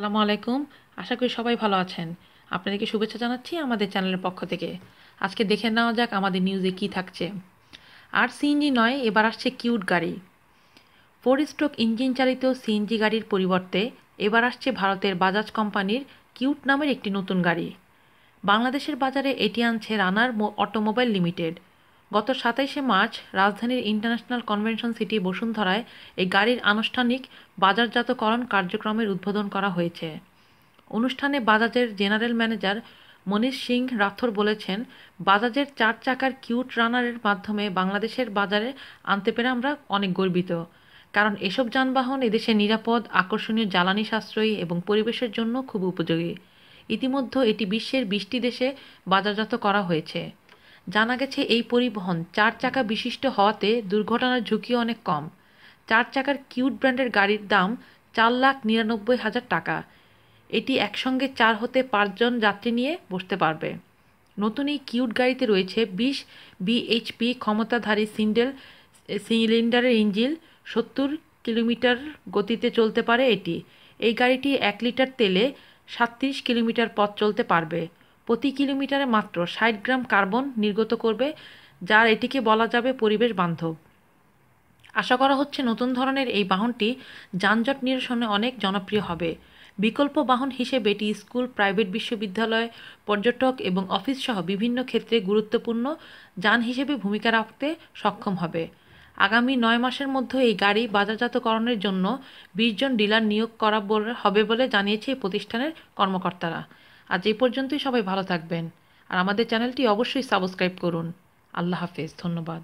আসসালামু আলাইকুম আশা করি সবাই ভালো আছেন আপনাদেরকে শুভেচ্ছা জানাচ্ছি আমাদের চ্যানেলের পক্ষ থেকে আজকে দেখে নেওয়া যাক আমাদের নিউজে কি থাকছে আর সিএনজি নয় এবার আসছে কিউট গাড়ি ফোর স্ট্রোক ইঞ্জিন চালিত সিএনজি গাড়ির পরিবর্তে এবার আসছে ভারতের বাজাজ কোম্পানির কিউট নামের একটি নতুন গাড়ি বাংলাদেশের বাজারে এটি আনছে রানার অটোমোবাইল লিমিটেড গত সাতাইশে মার্চ রাজধানীর ইন্টারন্যাশনাল কনভেনশন সিটি বসুন্ধরায় এই গাড়ির আনুষ্ঠানিক বাজারজাতকরণ কার্যক্রমের উদ্বোধন করা হয়েছে অনুষ্ঠানে বাজাজের জেনারেল ম্যানেজার মনীষ সিং রাথোর বলেছেন বাজাজের চার চাকার কিউট রানারের মাধ্যমে বাংলাদেশের বাজারে আনতে পেরে আমরা অনেক গর্বিত কারণ এসব যানবাহন এদেশে নিরাপদ আকর্ষণীয় জ্বালানি সাশ্রয়ী এবং পরিবেশের জন্য খুব উপযোগী ইতিমধ্যে এটি বিশ্বের বিশটি দেশে বাজারজাত করা হয়েছে জানা গেছে এই পরিবহন চার চাকা বিশিষ্ট হওয়াতে দুর্ঘটনার ঝুঁকি অনেক কম চার চাকার কিউট ব্র্যান্ডের গাড়ির দাম চার লাখ নিরানব্বই হাজার টাকা এটি একসঙ্গে চার হতে পাঁচজন যাত্রী নিয়ে বসতে পারবে নতুন এই কিউট গাড়িতে রয়েছে বিশ বিএইচপি ক্ষমতাধারী সিন্ডেল সিলিন্ডারের ইঞ্জিল সত্তর কিলোমিটার গতিতে চলতে পারে এটি এই গাড়িটি এক লিটার তেলে সাতত্রিশ কিলোমিটার পথ চলতে পারবে প্রতি কিলোমিটারে মাত্র ষাট গ্রাম কার্বন নির্গত করবে যার এটিকে বলা যাবে পরিবেশ বান্ধব আশা করা হচ্ছে নতুন ধরনের এই বাহনটি যানজট নিরসনে অনেক জনপ্রিয় হবে বিকল্প বাহন হিসেবে এটি স্কুল প্রাইভেট বিশ্ববিদ্যালয় পর্যটক এবং অফিস সহ বিভিন্ন ক্ষেত্রে গুরুত্বপূর্ণ যান হিসেবে ভূমিকা রাখতে সক্ষম হবে আগামী নয় মাসের মধ্যে এই গাড়ি বাজারজাতকরণের জন্য বিশজন ডিলার নিয়োগ করা হবে বলে জানিয়েছে এই প্রতিষ্ঠানের কর্মকর্তারা আজ এই পর্যন্তই সবাই ভালো থাকবেন আর আমাদের চ্যানেলটি অবশ্যই সাবস্ক্রাইব করুন আল্লাহ হাফেজ ধন্যবাদ